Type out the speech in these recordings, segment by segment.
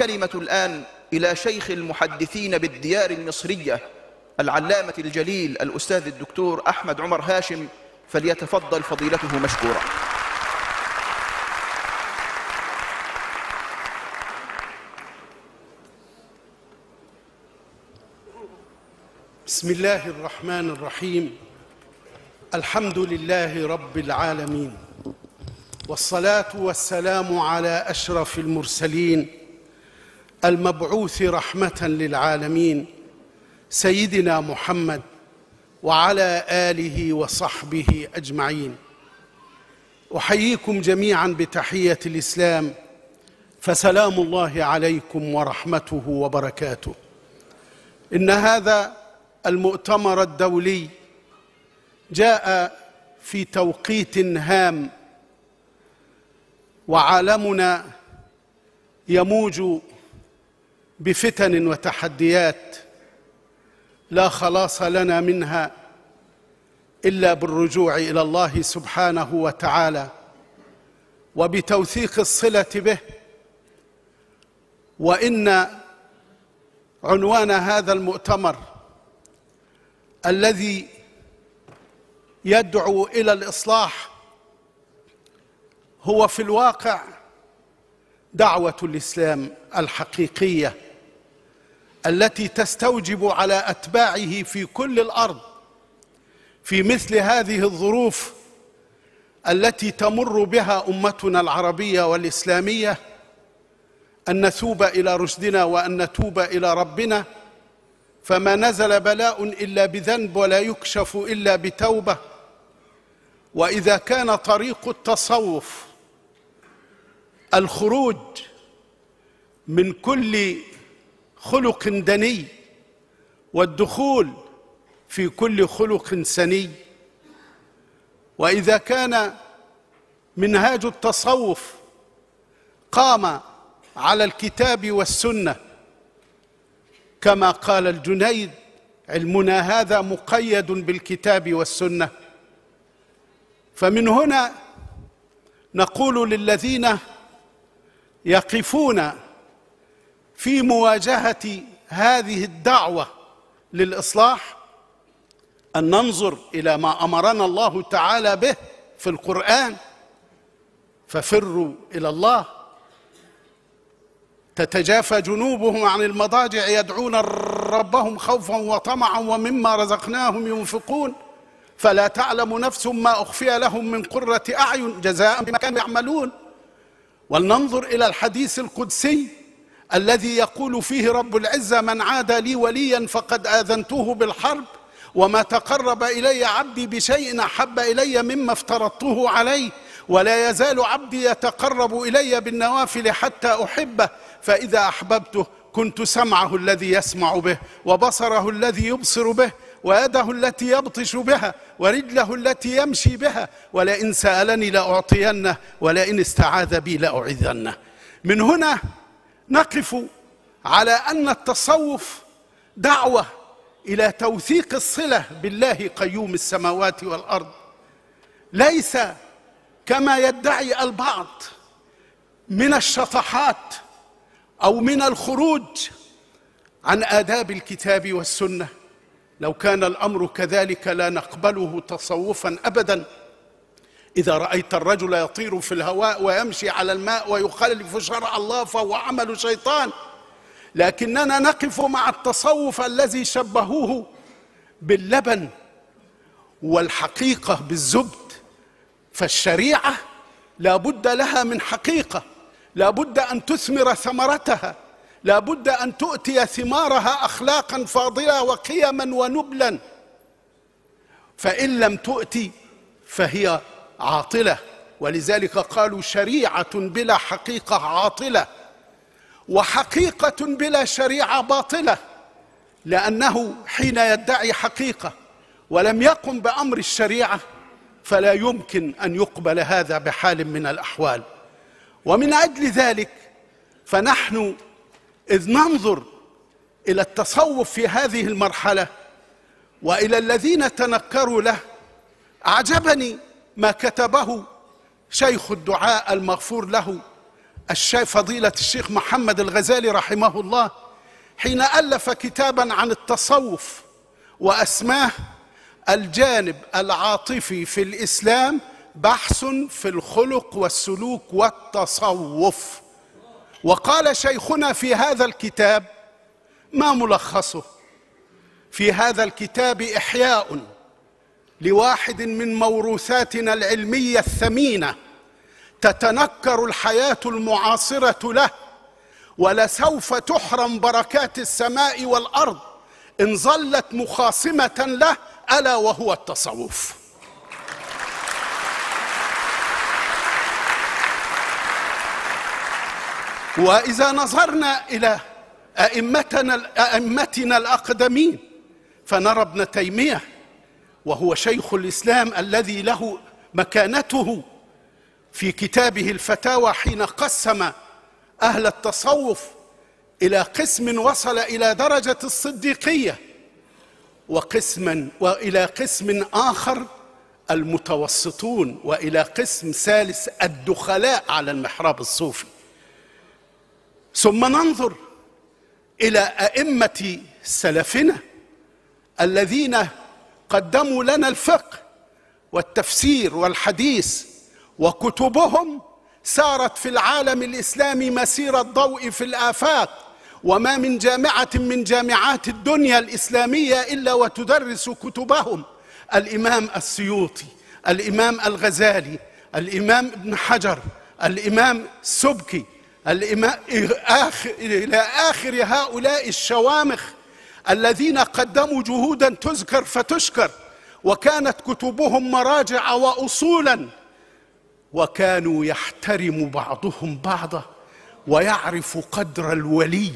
الكلمة الآن إلى شيخ المحدثين بالديار المصرية العلامة الجليل الأستاذ الدكتور أحمد عمر هاشم فليتفضل فضيلته مشكورا بسم الله الرحمن الرحيم الحمد لله رب العالمين والصلاة والسلام على أشرف المرسلين المبعوث رحمة للعالمين سيدنا محمد وعلى آله وصحبه أجمعين أحييكم جميعا بتحية الإسلام فسلام الله عليكم ورحمته وبركاته إن هذا المؤتمر الدولي جاء في توقيت هام وعالمنا يموج بفتن وتحديات لا خلاص لنا منها الا بالرجوع الى الله سبحانه وتعالى وبتوثيق الصله به وان عنوان هذا المؤتمر الذي يدعو الى الاصلاح هو في الواقع دعوه الاسلام الحقيقيه التي تستوجب على اتباعه في كل الارض في مثل هذه الظروف التي تمر بها امتنا العربيه والاسلاميه ان نثوب الى رشدنا وان نتوب الى ربنا فما نزل بلاء الا بذنب ولا يكشف الا بتوبه واذا كان طريق التصوف الخروج من كل خلق دني والدخول في كل خلق سني واذا كان منهاج التصوف قام على الكتاب والسنه كما قال الجنيد علمنا هذا مقيد بالكتاب والسنه فمن هنا نقول للذين يقفون في مواجهه هذه الدعوه للاصلاح ان ننظر الى ما امرنا الله تعالى به في القران ففروا الى الله تتجافى جنوبهم عن المضاجع يدعون ربهم خوفا وطمعا ومما رزقناهم ينفقون فلا تعلم نفس ما اخفي لهم من قره اعين جزاء بما كانوا يعملون ولننظر الى الحديث القدسي الذي يقول فيه رب العزه من عادى لي وليا فقد اذنته بالحرب وما تقرب الي عبدي بشيء احب الي مما افترضته عليه ولا يزال عبدي يتقرب الي بالنوافل حتى احبه فاذا احببته كنت سمعه الذي يسمع به وبصره الذي يبصر به ويده التي يبطش بها ورجله التي يمشي بها ولئن سالني لاعطينه ولئن استعاذ بي لاعيذنه من هنا نقف على ان التصوف دعوه الى توثيق الصله بالله قيوم السماوات والارض ليس كما يدعي البعض من الشطحات او من الخروج عن آداب الكتاب والسنة لو كان الأمر كذلك لا نقبله تصوفا أبدا إذا رأيت الرجل يطير في الهواء ويمشي على الماء ويخالف شرع الله فهو عمل شيطان لكننا نقف مع التصوف الذي شبهوه باللبن والحقيقة بالزبد فالشريعة لا بد لها من حقيقة لا بد أن تثمر ثمرتها لا بد أن تؤتي ثمارها أخلاقا فاضلة وقيما ونبلا فإن لم تؤتي فهي عاطله ولذلك قالوا شريعه بلا حقيقه عاطله وحقيقه بلا شريعه باطله لانه حين يدعي حقيقه ولم يقم بامر الشريعه فلا يمكن ان يقبل هذا بحال من الاحوال ومن اجل ذلك فنحن اذ ننظر الى التصوف في هذه المرحله والى الذين تنكروا له اعجبني ما كتبه شيخ الدعاء المغفور له الشيخ فضيلة الشيخ محمد الغزالي رحمه الله حين ألف كتابا عن التصوف وأسماه الجانب العاطفي في الإسلام بحث في الخلق والسلوك والتصوف وقال شيخنا في هذا الكتاب ما ملخصه في هذا الكتاب إحياء لواحد من موروثاتنا العلميه الثمينه تتنكر الحياه المعاصره له ولسوف تحرم بركات السماء والارض ان ظلت مخاصمه له الا وهو التصوف واذا نظرنا الى ائمتنا ائمتنا الاقدمين فنرى ابن تيميه وهو شيخ الإسلام الذي له مكانته في كتابه الفتاوى حين قسم أهل التصوف إلى قسم وصل إلى درجة الصديقية وقسما وإلى قسم آخر المتوسطون وإلى قسم ثالث الدخلاء على المحراب الصوفي ثم ننظر إلى أئمة سلفنا الذين قدموا لنا الفقه والتفسير والحديث وكتبهم سارت في العالم الاسلامي مسير الضوء في الافاق وما من جامعه من جامعات الدنيا الاسلاميه الا وتدرس كتبهم الامام السيوطي الامام الغزالي الامام ابن حجر الامام السبكي الامام اخر الى اخر هؤلاء الشوامخ الذين قدموا جهودا تذكر فتشكر وكانت كتبهم مراجع واصولا وكانوا يحترم بعضهم بعضا ويعرف قدر الولي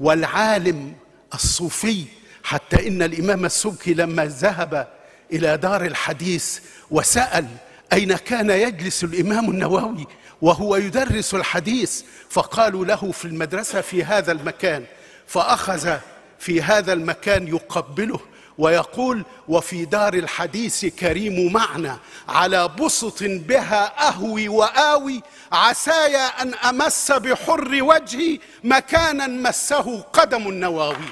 والعالم الصوفي حتى ان الامام السبكي لما ذهب الى دار الحديث وسال اين كان يجلس الامام النووي وهو يدرس الحديث فقالوا له في المدرسه في هذا المكان فاخذ في هذا المكان يقبله ويقول وفي دار الحديث كريم معنى على بسط بها اهوي واوي عسايا ان امس بحر وجهي مكانا مسه قدم النواوي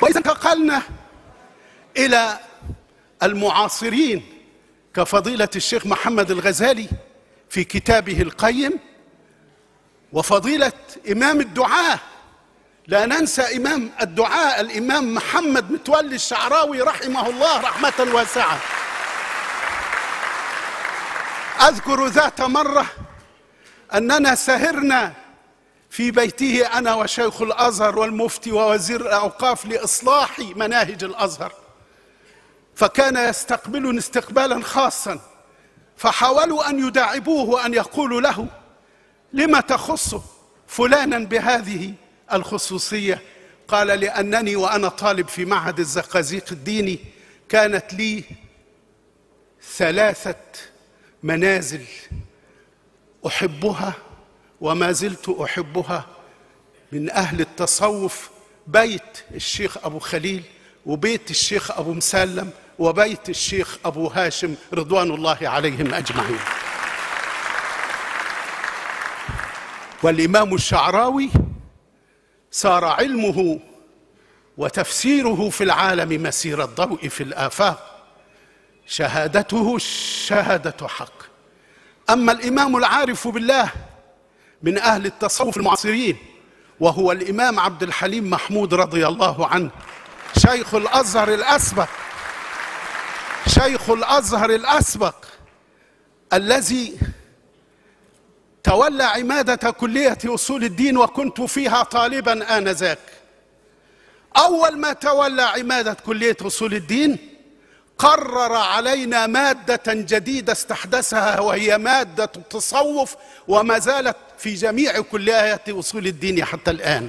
واذا انتقلنا الى المعاصرين كفضيله الشيخ محمد الغزالي في كتابه القيم وفضيلة إمام الدعاء لا ننسى إمام الدعاء الإمام محمد متولي الشعراوي رحمه الله رحمة واسعة أذكر ذات مرة أننا سهرنا في بيته أنا وشيخ الأزهر والمفتي ووزير الأوقاف لإصلاح مناهج الأزهر فكان يستقبلني استقبالا خاصا فحاولوا أن يداعبوه وأن يقولوا له لما تخص فلانا بهذه الخصوصية قال لأنني وأنا طالب في معهد الزقازيق الديني كانت لي ثلاثة منازل أحبها وما زلت أحبها من أهل التصوف بيت الشيخ أبو خليل وبيت الشيخ أبو مسلم وبيت الشيخ أبو هاشم رضوان الله عليهم أجمعين والإمام الشعراوي صار علمه وتفسيره في العالم مسير الضوء في الآفاق شهادته الشهادة حق أما الإمام العارف بالله من أهل التصوف المعاصرين وهو الإمام عبد الحليم محمود رضي الله عنه شيخ الأزهر الأسبق شيخ الازهر الاسبق الذي تولى عماده كليه اصول الدين وكنت فيها طالبا انذاك اول ما تولى عماده كليه اصول الدين قرر علينا ماده جديده استحدثها وهي ماده التصوف وما زالت في جميع كليات اصول الدين حتى الان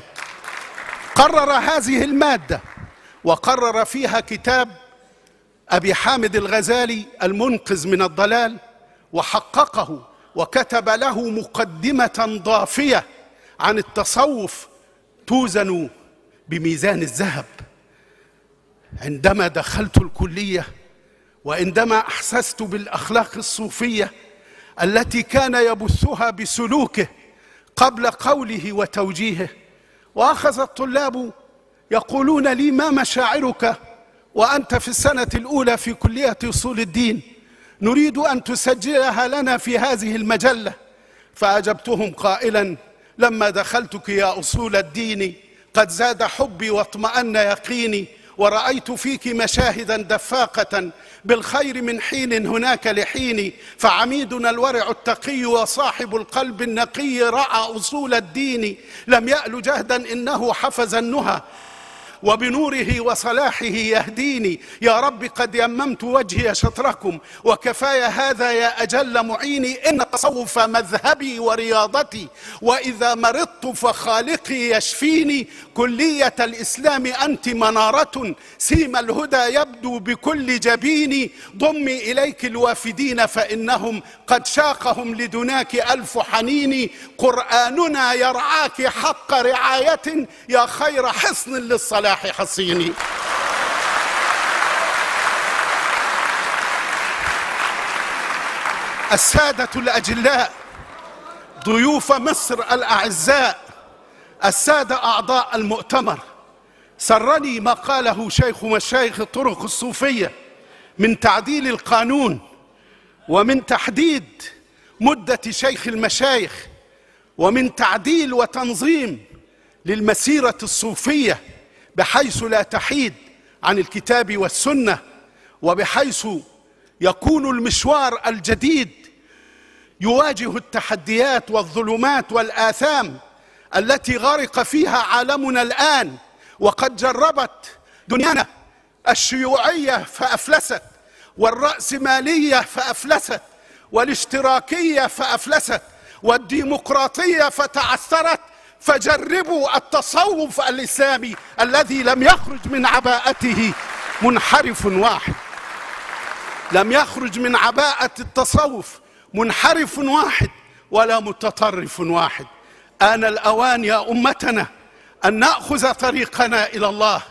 قرر هذه الماده وقرر فيها كتاب أبي حامد الغزالي المنقذ من الضلال وحققه وكتب له مقدمة ضافية عن التصوف توزن بميزان الذهب عندما دخلت الكلية وعندما أحسست بالأخلاق الصوفية التي كان يبثها بسلوكه قبل قوله وتوجيهه وأخذ الطلاب يقولون لي ما مشاعرك وأنت في السنة الأولى في كلية أصول الدين نريد أن تسجلها لنا في هذه المجلة فأجبتهم قائلا لما دخلتك يا أصول الدين قد زاد حبي واطمأن يقيني ورأيت فيك مشاهدا دفاقة بالخير من حين هناك لحين فعميدنا الورع التقي وصاحب القلب النقي رأى أصول الدين لم يأل جهدا إنه حفز النهى وبنوره وصلاحه يهديني يا رب قد يممت وجهي شطركم وكفايا هذا يا أجل معيني إن تصوف مذهبي ورياضتي وإذا مرضت فخالقي يشفيني كلية الإسلام أنت منارة سيما الهدى يبدو بكل جبيني ضمي إليك الوافدين فإنهم قد شاقهم لدناك ألف حنيني قرآننا يرعاك حق رعاية يا خير حصن للصلاة الفلاح حصيني السادة الأجلاء ضيوف مصر الأعزاء السادة أعضاء المؤتمر سرني ما قاله شيخ مشايخ الطرق الصوفية من تعديل القانون ومن تحديد مدة شيخ المشايخ ومن تعديل وتنظيم للمسيرة الصوفية بحيث لا تحيد عن الكتاب والسنه وبحيث يكون المشوار الجديد يواجه التحديات والظلمات والاثام التي غرق فيها عالمنا الان وقد جربت دنيانا الشيوعيه فافلست والراسماليه فافلست والاشتراكيه فافلست والديمقراطيه فتعثرت فجربوا التصوف الاسلامي الذي لم يخرج من عباءته منحرف واحد لم يخرج من عباءه التصوف منحرف واحد ولا متطرف واحد آن الأوان يا أمتنا أن نأخذ طريقنا إلى الله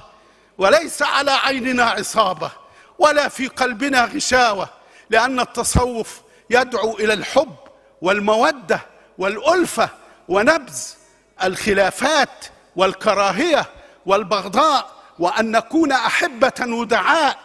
وليس على عيننا عصابة ولا في قلبنا غشاوة لأن التصوف يدعو إلى الحب والمودة والألفة ونبذ الخلافات والكراهيه والبغضاء وان نكون احبه ودعاء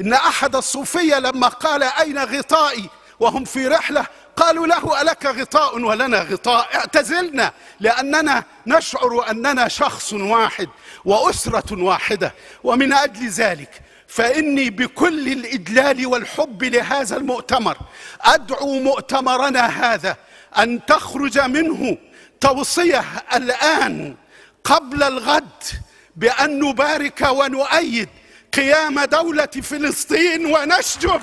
ان احد الصوفيه لما قال اين غطائي وهم في رحله قالوا له ألك غطاء ولنا غطاء اعتزلنا لأننا نشعر أننا شخص واحد وأسرة واحدة ومن أجل ذلك فإني بكل الإدلال والحب لهذا المؤتمر أدعو مؤتمرنا هذا أن تخرج منه توصيه الان قبل الغد بان نبارك ونؤيد قيام دوله فلسطين ونشجب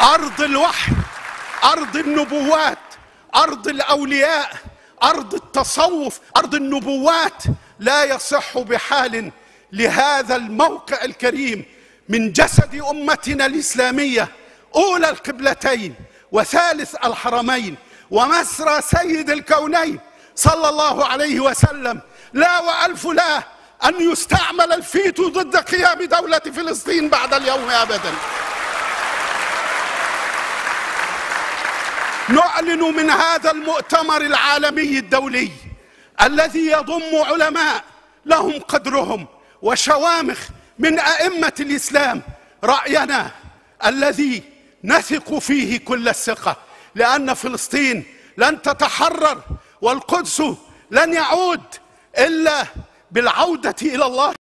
ارض الوحي ارض النبوات ارض الاولياء ارض التصوف ارض النبوات لا يصح بحال لهذا الموقع الكريم من جسد أمتنا الإسلامية أولى القبلتين وثالث الحرمين ومسرى سيد الكونين صلى الله عليه وسلم لا وألف لا أن يستعمل الفيتو ضد قيام دولة فلسطين بعد اليوم أبدا نعلن من هذا المؤتمر العالمي الدولي الذي يضم علماء لهم قدرهم وشوامخ من أئمة الإسلام رأينا الذي نثق فيه كل الثقة لأن فلسطين لن تتحرر والقدس لن يعود إلا بالعودة إلى الله